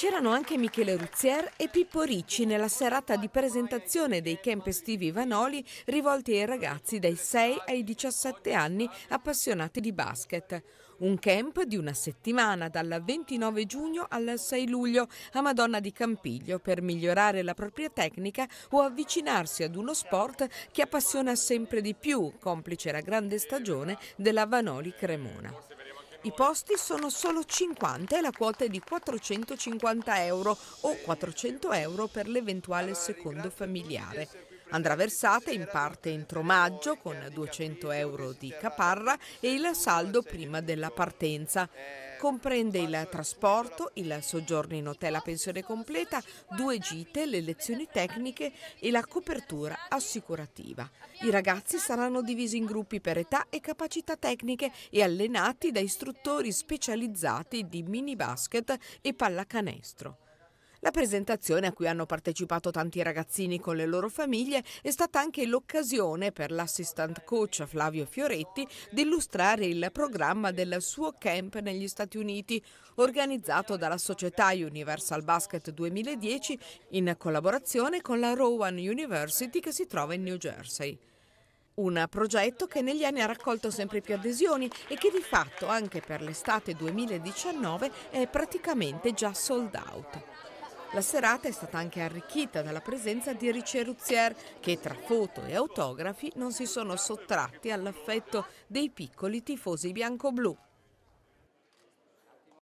C'erano anche Michele Ruzzier e Pippo Ricci nella serata di presentazione dei camp estivi Vanoli rivolti ai ragazzi dai 6 ai 17 anni appassionati di basket. Un camp di una settimana dal 29 giugno al 6 luglio a Madonna di Campiglio per migliorare la propria tecnica o avvicinarsi ad uno sport che appassiona sempre di più, complice la grande stagione della Vanoli Cremona. I posti sono solo 50 e la quota è di 450 euro o 400 euro per l'eventuale secondo familiare. Andrà versata in parte entro maggio con 200 euro di caparra e il saldo prima della partenza. Comprende il trasporto, il soggiorno in hotel a pensione completa, due gite, le lezioni tecniche e la copertura assicurativa. I ragazzi saranno divisi in gruppi per età e capacità tecniche e allenati da istruttori specializzati di mini basket e pallacanestro. La presentazione a cui hanno partecipato tanti ragazzini con le loro famiglie è stata anche l'occasione per l'assistant coach Flavio Fioretti di illustrare il programma del suo camp negli Stati Uniti, organizzato dalla società Universal Basket 2010 in collaborazione con la Rowan University che si trova in New Jersey. Un progetto che negli anni ha raccolto sempre più adesioni e che di fatto anche per l'estate 2019 è praticamente già sold out. La serata è stata anche arricchita dalla presenza di riceruzzier che tra foto e autografi non si sono sottratti all'affetto dei piccoli tifosi bianco-blu.